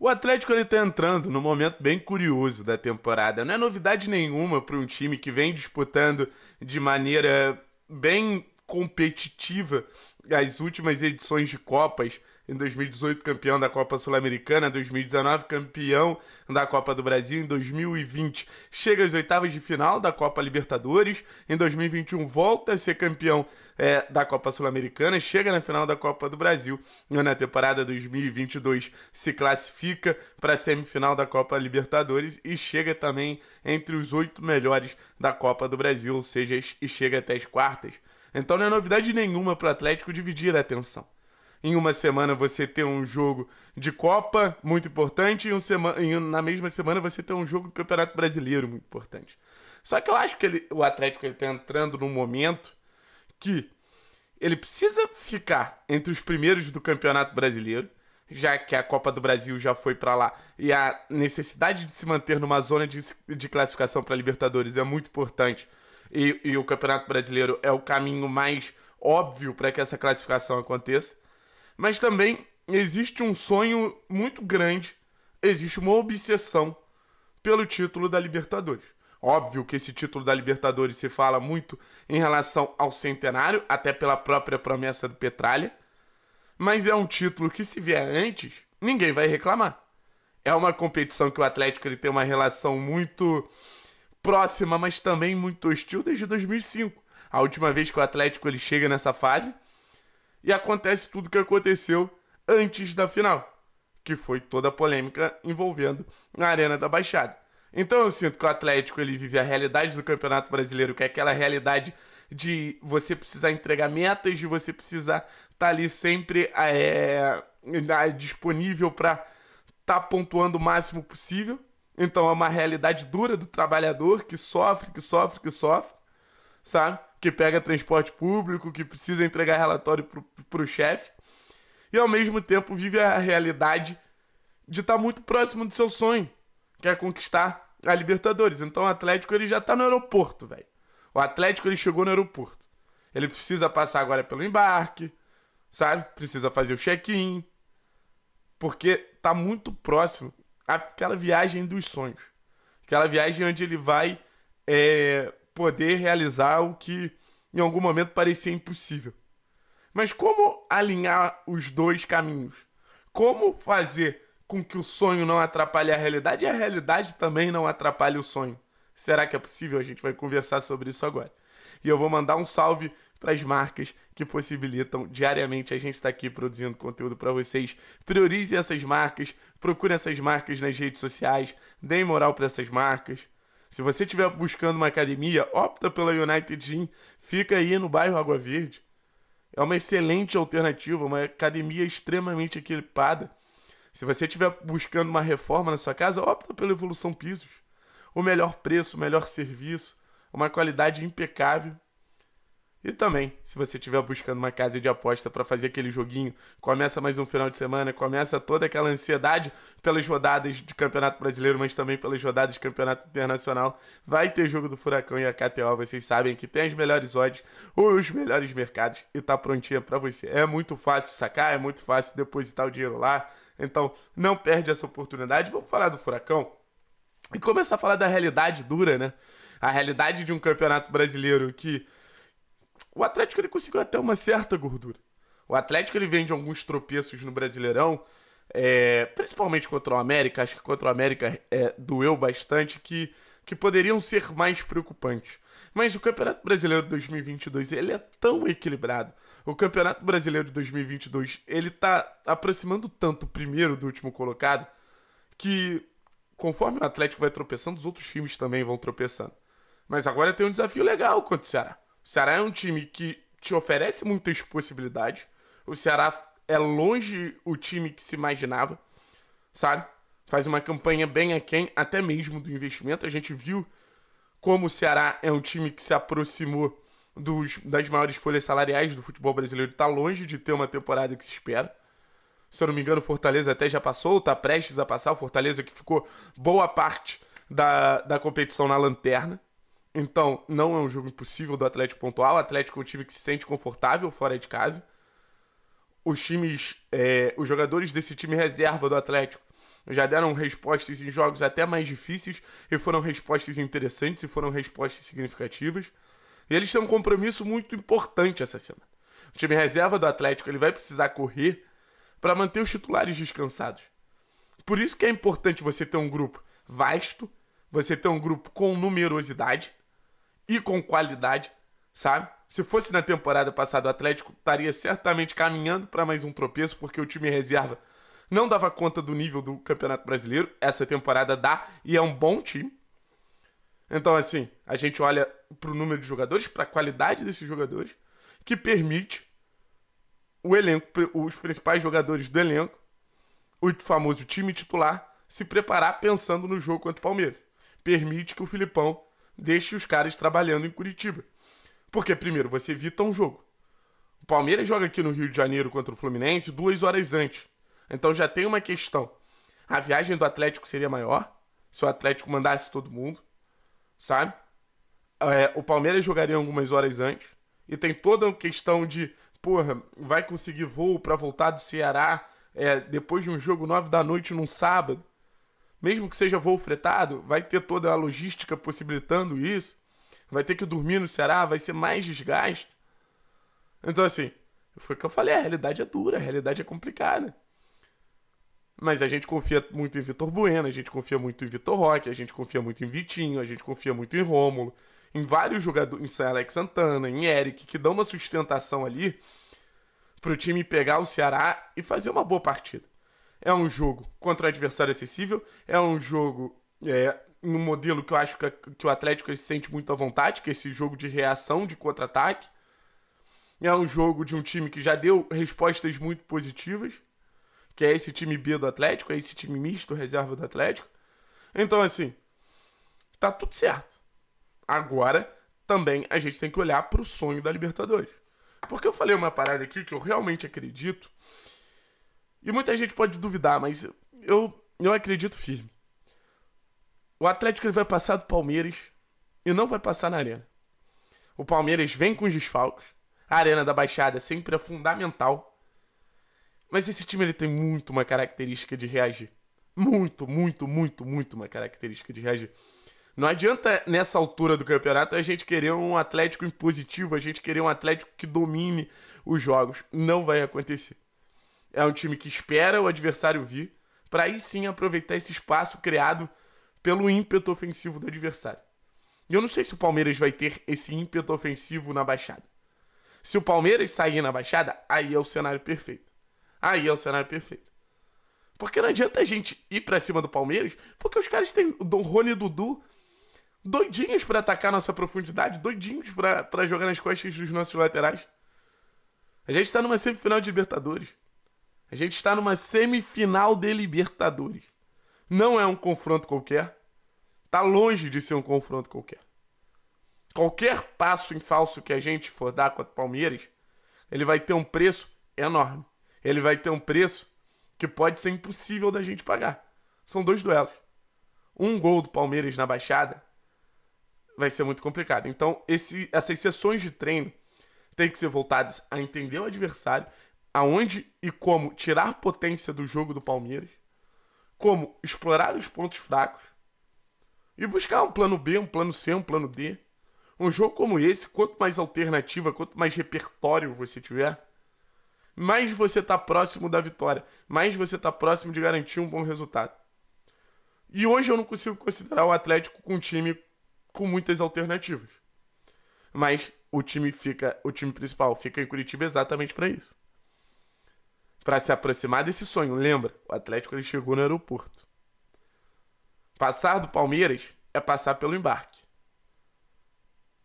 O Atlético ele tá entrando num momento bem curioso da temporada. Não é novidade nenhuma para um time que vem disputando de maneira bem competitiva as últimas edições de Copas em 2018 campeão da Copa Sul-Americana, 2019 campeão da Copa do Brasil, em 2020 chega às oitavas de final da Copa Libertadores, em 2021 volta a ser campeão é, da Copa Sul-Americana, chega na final da Copa do Brasil e na temporada 2022 se classifica para a semifinal da Copa Libertadores e chega também entre os oito melhores da Copa do Brasil, ou seja, e chega até as quartas. Então não é novidade nenhuma para o Atlético dividir a né, atenção em uma semana você ter um jogo de Copa muito importante e um semana, em, na mesma semana você ter um jogo do Campeonato Brasileiro muito importante. Só que eu acho que ele, o Atlético está entrando num momento que ele precisa ficar entre os primeiros do Campeonato Brasileiro, já que a Copa do Brasil já foi para lá e a necessidade de se manter numa zona de, de classificação para Libertadores é muito importante. E, e o Campeonato Brasileiro é o caminho mais óbvio para que essa classificação aconteça. Mas também existe um sonho muito grande, existe uma obsessão pelo título da Libertadores. Óbvio que esse título da Libertadores se fala muito em relação ao centenário, até pela própria promessa do Petralha, mas é um título que, se vier antes, ninguém vai reclamar. É uma competição que o Atlético ele tem uma relação muito próxima, mas também muito hostil desde 2005. A última vez que o Atlético ele chega nessa fase e acontece tudo o que aconteceu antes da final, que foi toda a polêmica envolvendo a Arena da Baixada. Então eu sinto que o Atlético ele vive a realidade do Campeonato Brasileiro, que é aquela realidade de você precisar entregar metas, de você precisar estar tá ali sempre é, disponível para estar tá pontuando o máximo possível. Então é uma realidade dura do trabalhador que sofre, que sofre, que sofre, sabe? que pega transporte público, que precisa entregar relatório para o chefe, e ao mesmo tempo vive a realidade de estar tá muito próximo do seu sonho, que é conquistar a Libertadores. Então o Atlético ele já está no aeroporto, velho. O Atlético ele chegou no aeroporto. Ele precisa passar agora pelo embarque, sabe? Precisa fazer o check-in, porque tá muito próximo aquela viagem dos sonhos, aquela viagem onde ele vai é, poder realizar o que em algum momento parecia impossível. Mas como alinhar os dois caminhos? Como fazer com que o sonho não atrapalhe a realidade e a realidade também não atrapalhe o sonho? Será que é possível? A gente vai conversar sobre isso agora. E eu vou mandar um salve para as marcas que possibilitam diariamente a gente estar tá aqui produzindo conteúdo para vocês. Priorize essas marcas, procure essas marcas nas redes sociais, deem moral para essas marcas. Se você estiver buscando uma academia, opta pela United Gym, fica aí no bairro Água Verde. É uma excelente alternativa, uma academia extremamente equipada. Se você estiver buscando uma reforma na sua casa, opta pela Evolução Pisos. O melhor preço, o melhor serviço, uma qualidade impecável e também, se você estiver buscando uma casa de aposta para fazer aquele joguinho, começa mais um final de semana, começa toda aquela ansiedade pelas rodadas de Campeonato Brasileiro, mas também pelas rodadas de Campeonato Internacional. Vai ter jogo do Furacão e a KTO, vocês sabem que tem as melhores odds, os melhores mercados e tá prontinha para você. É muito fácil sacar, é muito fácil depositar o dinheiro lá. Então, não perde essa oportunidade. Vamos falar do Furacão e começar a falar da realidade dura, né? A realidade de um Campeonato Brasileiro que o Atlético ele conseguiu até uma certa gordura. O Atlético ele vende alguns tropeços no Brasileirão, é, principalmente contra o América. Acho que contra o América é, doeu bastante, que, que poderiam ser mais preocupantes. Mas o Campeonato Brasileiro de 2022 ele é tão equilibrado. O Campeonato Brasileiro de 2022 ele está aproximando tanto o primeiro do último colocado que conforme o Atlético vai tropeçando, os outros times também vão tropeçando. Mas agora tem um desafio legal contra o Ceará. O Ceará é um time que te oferece muitas possibilidades. O Ceará é longe o time que se imaginava, sabe? Faz uma campanha bem aquém, até mesmo do investimento. A gente viu como o Ceará é um time que se aproximou dos, das maiores folhas salariais do futebol brasileiro. Está longe de ter uma temporada que se espera. Se eu não me engano, o Fortaleza até já passou, está prestes a passar. O Fortaleza que ficou boa parte da, da competição na lanterna. Então, não é um jogo impossível do Atlético pontual. O Atlético é um time que se sente confortável fora de casa. Os times, é, os jogadores desse time reserva do Atlético já deram respostas em jogos até mais difíceis e foram respostas interessantes e foram respostas significativas. E eles têm um compromisso muito importante essa semana. O time reserva do Atlético ele vai precisar correr para manter os titulares descansados. Por isso que é importante você ter um grupo vasto, você ter um grupo com numerosidade, e com qualidade, sabe? Se fosse na temporada passada, o Atlético estaria certamente caminhando para mais um tropeço, porque o time reserva não dava conta do nível do Campeonato Brasileiro. Essa temporada dá e é um bom time. Então, assim, a gente olha para o número de jogadores, para a qualidade desses jogadores, que permite o elenco, os principais jogadores do elenco, o famoso time titular, se preparar pensando no jogo contra o Palmeiras. Permite que o Filipão deixe os caras trabalhando em Curitiba. Porque, primeiro, você evita um jogo. O Palmeiras joga aqui no Rio de Janeiro contra o Fluminense duas horas antes. Então já tem uma questão. A viagem do Atlético seria maior se o Atlético mandasse todo mundo, sabe? É, o Palmeiras jogaria algumas horas antes. E tem toda a questão de, porra, vai conseguir voo para voltar do Ceará é, depois de um jogo nove da noite num sábado mesmo que seja voo fretado, vai ter toda a logística possibilitando isso. Vai ter que dormir no Ceará, vai ser mais desgaste. Então, assim, foi o que eu falei: a realidade é dura, a realidade é complicada. Mas a gente confia muito em Vitor Bueno, a gente confia muito em Vitor Roque, a gente confia muito em Vitinho, a gente confia muito em Rômulo, em vários jogadores, em Alex Santana, em Eric, que dão uma sustentação ali pro time pegar o Ceará e fazer uma boa partida. É um jogo contra adversário acessível, é um jogo é, no modelo que eu acho que, que o Atlético se sente muito à vontade, que é esse jogo de reação, de contra-ataque. É um jogo de um time que já deu respostas muito positivas, que é esse time B do Atlético, é esse time misto, reserva do Atlético. Então, assim, tá tudo certo. Agora, também a gente tem que olhar para o sonho da Libertadores. Porque eu falei uma parada aqui que eu realmente acredito e muita gente pode duvidar, mas eu, eu acredito firme. O Atlético ele vai passar do Palmeiras e não vai passar na Arena. O Palmeiras vem com os desfalques. A Arena da Baixada sempre é fundamental. Mas esse time ele tem muito uma característica de reagir. Muito, muito, muito, muito uma característica de reagir. Não adianta nessa altura do campeonato a gente querer um Atlético impositivo, a gente querer um Atlético que domine os jogos. Não vai acontecer. É um time que espera o adversário vir para aí sim aproveitar esse espaço criado pelo ímpeto ofensivo do adversário. E eu não sei se o Palmeiras vai ter esse ímpeto ofensivo na baixada. Se o Palmeiras sair na baixada, aí é o cenário perfeito. Aí é o cenário perfeito. Porque não adianta a gente ir para cima do Palmeiras, porque os caras têm Dom Rony e Dudu doidinhos para atacar nossa profundidade, doidinhos para jogar nas costas dos nossos laterais. A gente tá numa semifinal de Libertadores. A gente está numa semifinal de Libertadores. Não é um confronto qualquer. Tá longe de ser um confronto qualquer. Qualquer passo em falso que a gente for dar contra o Palmeiras, ele vai ter um preço enorme. Ele vai ter um preço que pode ser impossível da gente pagar. São dois duelos. Um gol do Palmeiras na baixada vai ser muito complicado. Então, esse, essas sessões de treino têm que ser voltadas a entender o adversário aonde e como tirar potência do jogo do Palmeiras, como explorar os pontos fracos e buscar um plano B, um plano C, um plano D. Um jogo como esse, quanto mais alternativa, quanto mais repertório você tiver, mais você está próximo da vitória, mais você está próximo de garantir um bom resultado. E hoje eu não consigo considerar o Atlético com um time com muitas alternativas. Mas o time fica, o time principal fica em Curitiba exatamente para isso para se aproximar desse sonho. Lembra, o Atlético ele chegou no aeroporto. Passar do Palmeiras é passar pelo embarque.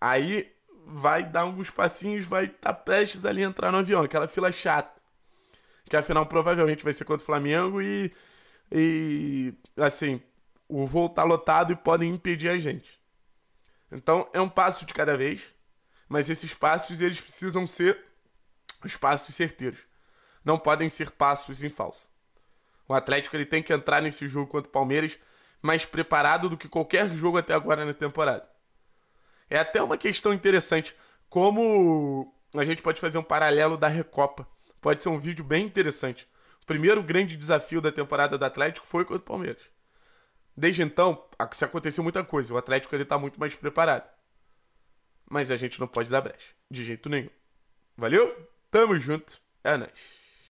Aí vai dar alguns passinhos, vai estar tá prestes ali entrar no avião, aquela fila chata. Que afinal provavelmente vai ser contra o Flamengo e. E. Assim, o voo tá lotado e podem impedir a gente. Então é um passo de cada vez, mas esses passos eles precisam ser os passos certeiros não podem ser passos em falso. O Atlético ele tem que entrar nesse jogo contra o Palmeiras mais preparado do que qualquer jogo até agora na temporada. É até uma questão interessante como a gente pode fazer um paralelo da Recopa. Pode ser um vídeo bem interessante. O primeiro grande desafio da temporada do Atlético foi contra o Palmeiras. Desde então, se aconteceu muita coisa. O Atlético ele tá muito mais preparado. Mas a gente não pode dar brecha. De jeito nenhum. Valeu? Tamo junto. É nóis.